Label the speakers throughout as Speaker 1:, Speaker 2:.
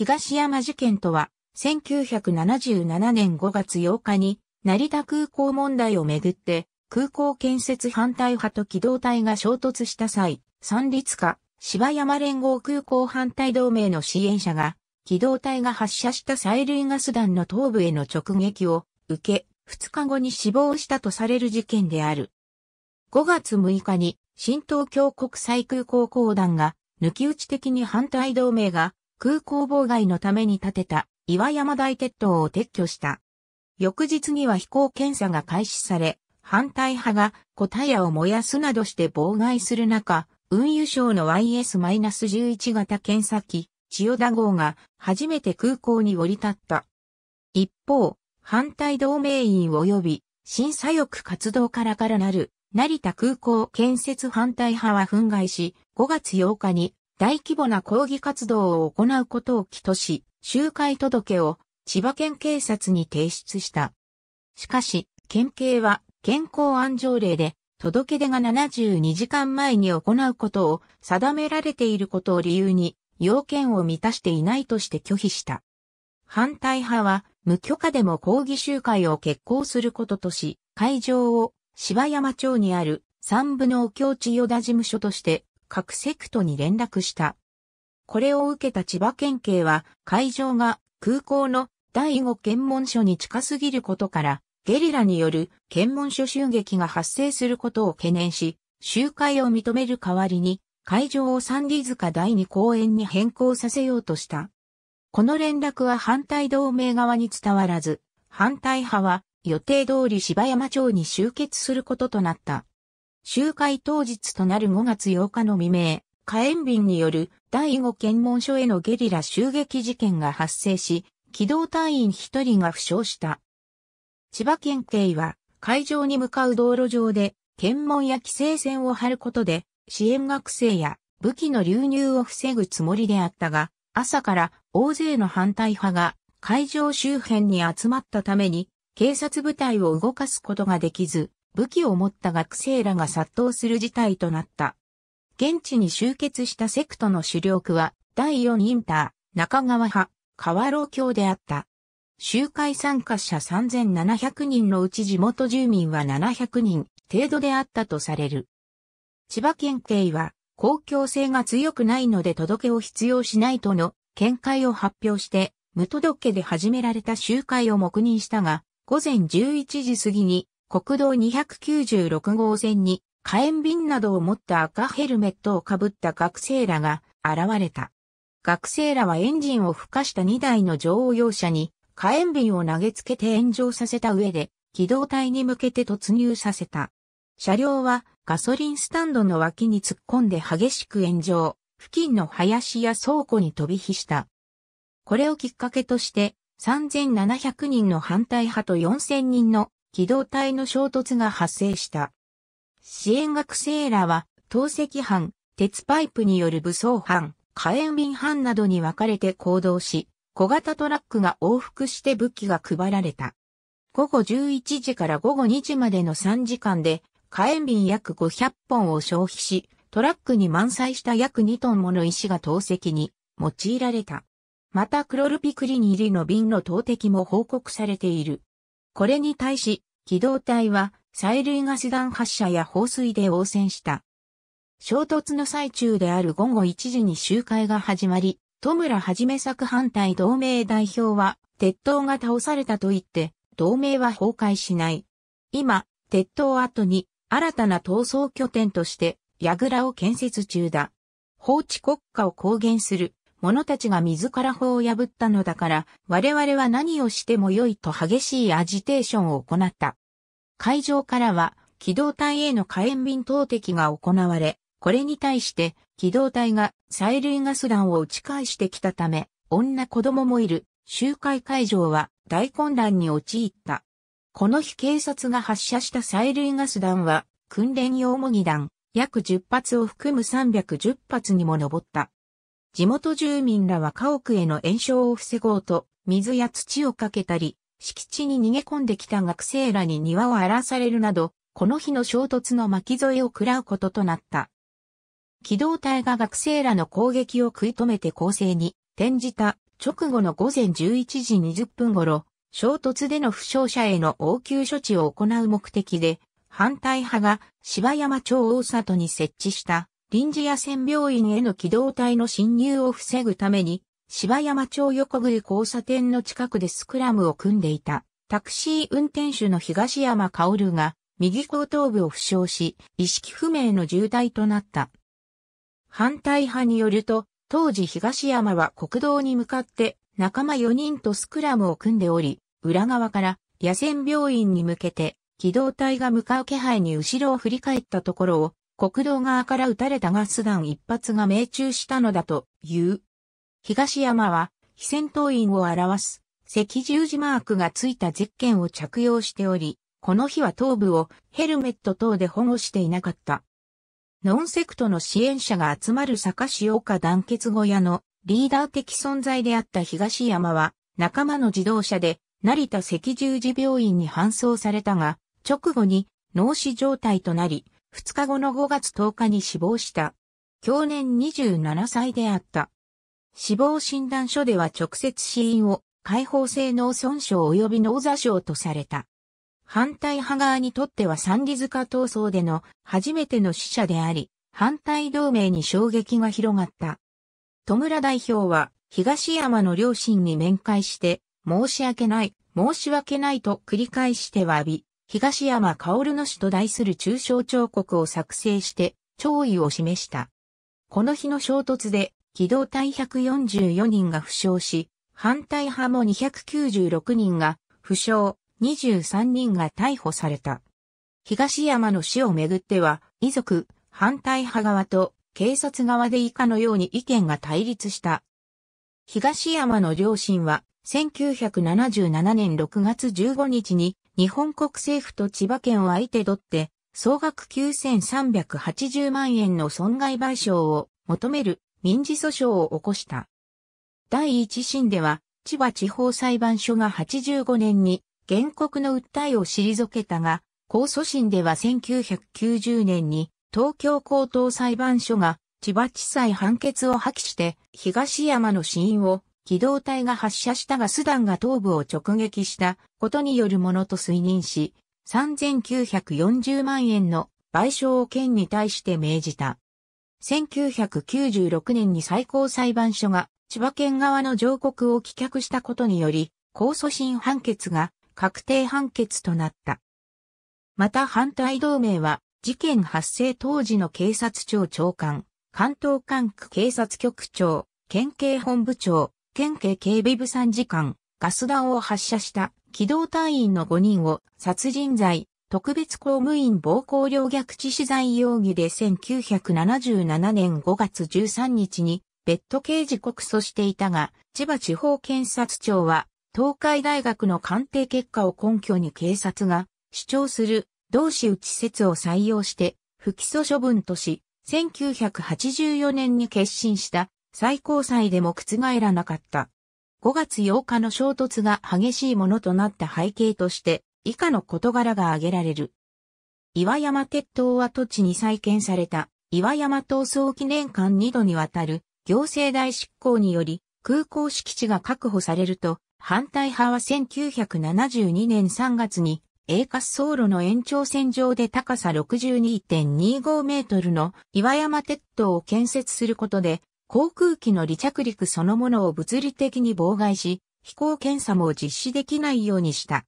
Speaker 1: 東山事件とは、1977年5月8日に、成田空港問題をめぐって、空港建設反対派と機動隊が衝突した際、三立化、芝山連合空港反対同盟の支援者が、機動隊が発射した催涙ガス弾の頭部への直撃を受け、2日後に死亡したとされる事件である。5月6日に、新東京国際空港公団が、抜き打ち的に反対同盟が、空港妨害のために建てた岩山台鉄塔を撤去した。翌日には飛行検査が開始され、反対派が小タイヤを燃やすなどして妨害する中、運輸省の YS-11 型検査機、千代田号が初めて空港に降り立った。一方、反対同盟員及び審査翼活動からからなる成田空港建設反対派は憤慨し、5月8日に大規模な抗議活動を行うことを起とし、集会届を千葉県警察に提出した。しかし、県警は健康安条例で届け出が72時間前に行うことを定められていることを理由に要件を満たしていないとして拒否した。反対派は無許可でも抗議集会を決行することとし、会場を芝山町にある三部の境地与田事務所として各セクトに連絡した。これを受けた千葉県警は会場が空港の第5検問所に近すぎることからゲリラによる検問所襲撃が発生することを懸念し集会を認める代わりに会場を三里塚第2公園に変更させようとした。この連絡は反対同盟側に伝わらず、反対派は予定通り芝山町に集結することとなった。集会当日となる5月8日の未明、火炎瓶による第5検問所へのゲリラ襲撃事件が発生し、機動隊員1人が負傷した。千葉県警は会場に向かう道路上で検問や規制線を張ることで支援学生や武器の流入を防ぐつもりであったが、朝から大勢の反対派が会場周辺に集まったために警察部隊を動かすことができず、武器を持った学生らが殺到する事態となった。現地に集結したセクトの主力は、第4インター、中川派、川老教であった。集会参加者3700人のうち地元住民は700人程度であったとされる。千葉県警は公共性が強くないので届けを必要しないとの見解を発表して無届けで始められた集会を黙認したが午前11時過ぎに国道296号線に火炎瓶などを持った赤ヘルメットをかぶった学生らが現れた。学生らはエンジンを吹かした2台の乗用車に火炎瓶を投げつけて炎上させた上で機動隊に向けて突入させた。車両はガソリンスタンドの脇に突っ込んで激しく炎上、付近の林や倉庫に飛び火した。これをきっかけとして3700人の反対派と4000人の機動隊の衝突が発生した。支援学生らは、投石班、鉄パイプによる武装班、火炎瓶班などに分かれて行動し、小型トラックが往復して武器が配られた。午後11時から午後2時までの3時間で、火炎瓶約500本を消費し、トラックに満載した約2トンもの石が投石に用いられた。またクロルピクリニ入りの瓶の投擲も報告されている。これに対し、機動隊は、催涙ガス弾発射や放水で応戦した。衝突の最中である午後1時に集会が始まり、戸村はじめ作反対同盟代表は、鉄塔が倒されたと言って、同盟は崩壊しない。今、鉄塔跡に、新たな闘争拠点として、櫓を建設中だ。法治国家を公言する者たちが自ら法を破ったのだから、我々は何をしても良いと激しいアジテーションを行った。会場からは、機動隊への火炎瓶投擲が行われ、これに対して、機動隊が催涙ガス弾を打ち返してきたため、女子供もいる集会会場は大混乱に陥った。この日警察が発射した催涙ガス弾は訓練用模擬弾約10発を含む310発にも上った。地元住民らは家屋への炎症を防ごうと、水や土をかけたり、敷地に逃げ込んできた学生らに庭を荒らされるなど、この日の衝突の巻き添えを喰らうこととなった。機動隊が学生らの攻撃を食い止めて攻勢に転じた直後の午前11時20分頃、衝突での負傷者への応急処置を行う目的で、反対派が芝山町大里に設置した臨時野戦病院への機動隊の侵入を防ぐために、芝山町横栗交差点の近くでスクラムを組んでいた、タクシー運転手の東山薫が、右後頭部を負傷し、意識不明の重体となった。反対派によると、当時東山は国道に向かって仲間4人とスクラムを組んでおり、裏側から野戦病院に向けて機動隊が向かう気配に後ろを振り返ったところを国道側から撃たれたガス弾一発が命中したのだという。東山は、非戦闘員を表す赤十字マークがついたゼッケンを着用しており、この日は頭部をヘルメット等で保護していなかった。ノンセクトの支援者が集まる坂塩岡団結小屋のリーダー的存在であった東山は仲間の自動車で成田赤十字病院に搬送されたが、直後に脳死状態となり、2日後の5月10日に死亡した。去年27歳であった。死亡診断書では直接死因を解放性脳損傷及び脳座傷とされた。反対派側にとっては三里塚闘争での初めての死者であり、反対同盟に衝撃が広がった。戸村代表は東山の両親に面会して、申し訳ない、申し訳ないと繰り返して詫び、東山薫の死と題する抽象彫刻を作成して、弔意を示した。この日の衝突で、機動隊144人が負傷し、反対派も296人が負傷、23人が逮捕された。東山の死をめぐっては、遺族、反対派側と警察側で以下のように意見が対立した。東山の両親は1977年6月15日に日本国政府と千葉県を相手取って総額9380万円の損害賠償を求める民事訴訟を起こした。第一審では千葉地方裁判所が85年に原告の訴えを退けたが、控訴審では1990年に東京高等裁判所が千葉地裁判決を破棄して東山の死因を機動隊が発射したがスダンが頭部を直撃したことによるものと推認し、3940万円の賠償を県に対して命じた。1996年に最高裁判所が千葉県側の上告を棄却したことにより、控訴審判決が確定判決となった。また反対同盟は、事件発生当時の警察庁長官、関東管区警察局長、県警本部長、県警警備部参事官、ガス弾を発射した機動隊員の5人を殺人罪、特別公務員暴行陵虐致死罪容疑で1977年5月13日に別途刑事告訴していたが、千葉地方検察庁は東海大学の鑑定結果を根拠に警察が主張する同志内説を採用して不起訴処分とし、1984年に決心した最高裁でも覆らなかった。5月8日の衝突が激しいものとなった背景として、以下の事柄が挙げられる。岩山鉄塔は土地に再建された、岩山闘争記念館2度にわたる、行政大執行により、空港敷地が確保されると、反対派は1972年3月に、栄滑走路の延長線上で高さ62.25メートルの岩山鉄塔を建設することで、航空機の離着陸そのものを物理的に妨害し、飛行検査も実施できないようにした。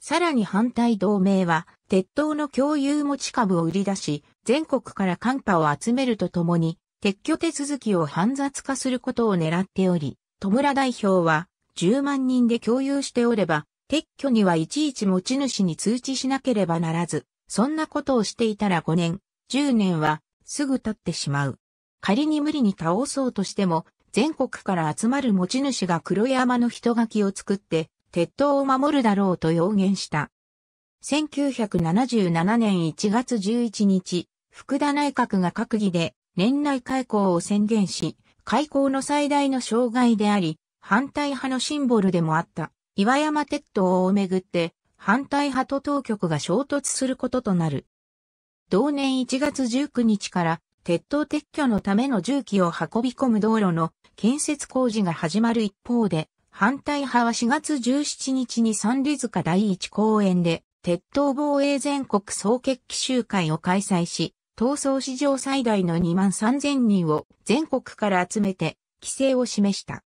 Speaker 1: さらに反対同盟は、鉄塔の共有持ち株を売り出し、全国から寒波を集めるとともに、撤去手続きを煩雑化することを狙っており、戸村代表は、10万人で共有しておれば、撤去にはいちいち持ち主に通知しなければならず、そんなことをしていたら5年、10年は、すぐ経ってしまう。仮に無理に倒そうとしても、全国から集まる持ち主が黒山の人垣を作って、鉄塔を守るだろうと表言した。1977年1月11日、福田内閣が閣議で年内開港を宣言し、開港の最大の障害であり、反対派のシンボルでもあった、岩山鉄塔をめぐって、反対派と当局が衝突することとなる。同年1月19日から鉄塔撤去のための重機を運び込む道路の建設工事が始まる一方で、反対派は4月17日に三里塚第一公園で、鉄塔防衛全国総決起集会を開催し、闘争史上最大の2万3000人を全国から集めて、規制を示した。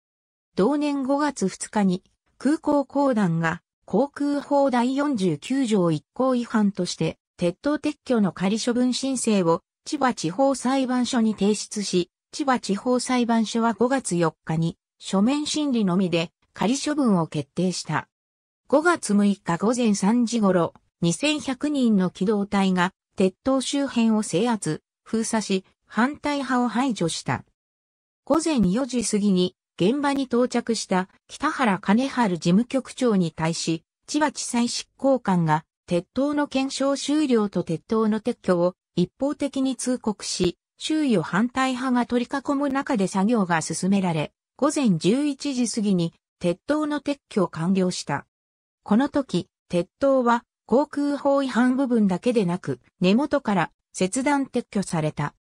Speaker 1: 同年5月2日に、空港公団が、航空法第49条1項違反として、鉄塔撤去の仮処分申請を千葉地方裁判所に提出し、千葉地方裁判所は5月4日に書面審理のみで仮処分を決定した。5月6日午前3時頃、2100人の機動隊が鉄塔周辺を制圧、封鎖し、反対派を排除した。午前4時過ぎに現場に到着した北原金春事務局長に対し、千葉地裁執行官が鉄塔の検証終了と鉄塔の撤去を一方的に通告し、周囲を反対派が取り囲む中で作業が進められ、午前11時過ぎに鉄塔の撤去を完了した。この時、鉄塔は航空法違反部分だけでなく、根元から切断撤去された。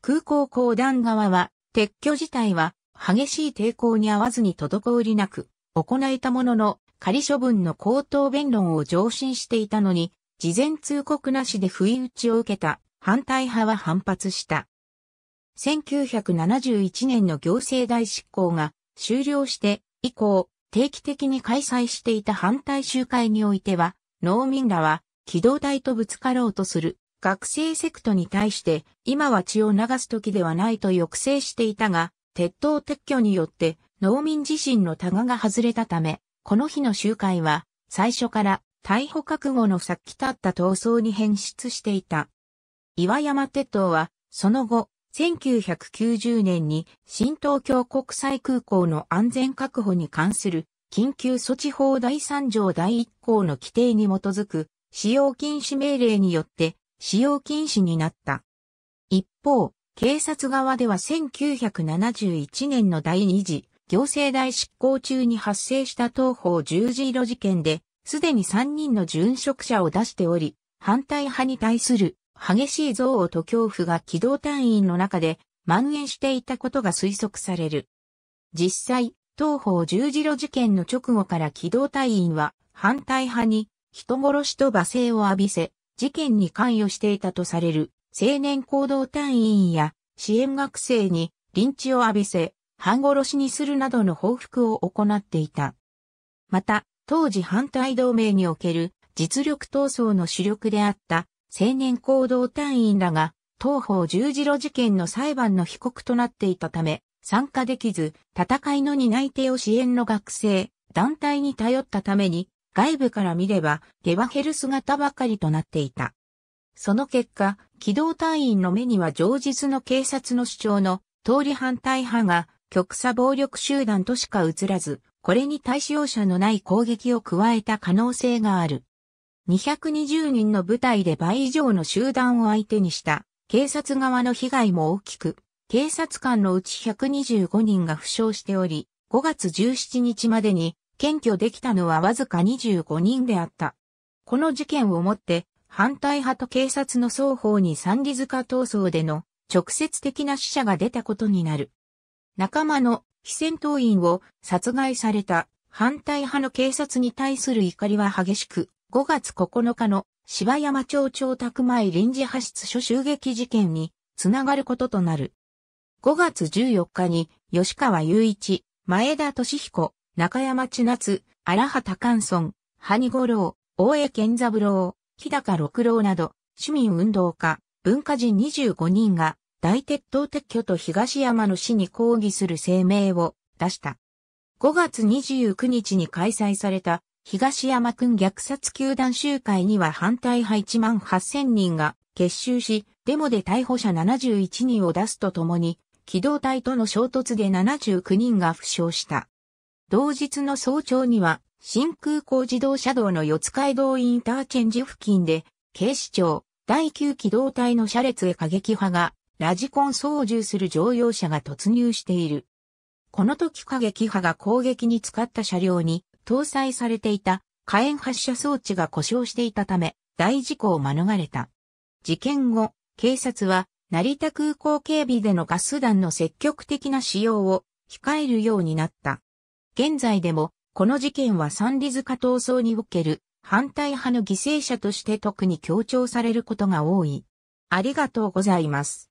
Speaker 1: 空港公団側は、撤去自体は激しい抵抗に合わずに滞りなく、行えたものの、仮処分の口頭弁論を上申していたのに、事前通告なしで不意打ちを受けた反対派は反発した。1971年の行政大執行が終了して以降、定期的に開催していた反対集会においては、農民らは機動隊とぶつかろうとする学生セクトに対して今は血を流す時ではないと抑制していたが、鉄塔撤去によって農民自身のタガが外れたため、この日の集会は最初から逮捕覚悟の先立った闘争に変質していた。岩山鉄道は、その後、1990年に新東京国際空港の安全確保に関する緊急措置法第3条第1項の規定に基づく使用禁止命令によって使用禁止になった。一方、警察側では1971年の第2次行政大執行中に発生した東方十字路事件ですでに3人の殉職者を出しており、反対派に対する激しい憎悪と恐怖が機動隊員の中で蔓延していたことが推測される。実際、東方十字路事件の直後から機動隊員は反対派に人殺しと罵声を浴びせ、事件に関与していたとされる青年行動隊員や支援学生に臨地を浴びせ、半殺しにするなどの報復を行っていた。また、当時反対同盟における実力闘争の主力であった青年行動隊員らが東方十字路事件の裁判の被告となっていたため参加できず戦いの担い手を支援の学生団体に頼ったために外部から見ればゲバヘル姿ばかりとなっていた。その結果、機動隊員の目には常実の警察の主張の通り反対派が極左暴力集団としか映らず、これに対象者のない攻撃を加えた可能性がある。220人の部隊で倍以上の集団を相手にした警察側の被害も大きく、警察官のうち125人が負傷しており、5月17日までに検挙できたのはわずか25人であった。この事件をもって反対派と警察の双方に三里塚闘争での直接的な死者が出たことになる。仲間の非戦闘員を殺害された反対派の警察に対する怒りは激しく、5月9日の芝山町長宅前臨時派出所襲撃事件につながることとなる。5月14日に吉川雄一、前田敏彦、中山千夏、荒畑寛村、萩五郎、大江健三郎、日高六郎など、市民運動家、文化人25人が大鉄道撤去と東山の死に抗議する声明を出した。5月29日に開催された東山君虐殺球団集会には反対派1万8000人が結集し、デモで逮捕者71人を出すとともに、機動隊との衝突で79人が負傷した。同日の早朝には、新空港自動車道の四街道インターチェンジ付近で、警視庁第9機動隊の車列へ過激派がラジコン操縦する乗用車が突入している。この時過激派が攻撃に使った車両に搭載されていた火炎発射装置が故障していたため大事故を免れた。事件後、警察は成田空港警備でのガス弾の積極的な使用を控えるようになった。現在でもこの事件は三里塚闘争における反対派の犠牲者として特に強調されることが多い。ありがとうございます。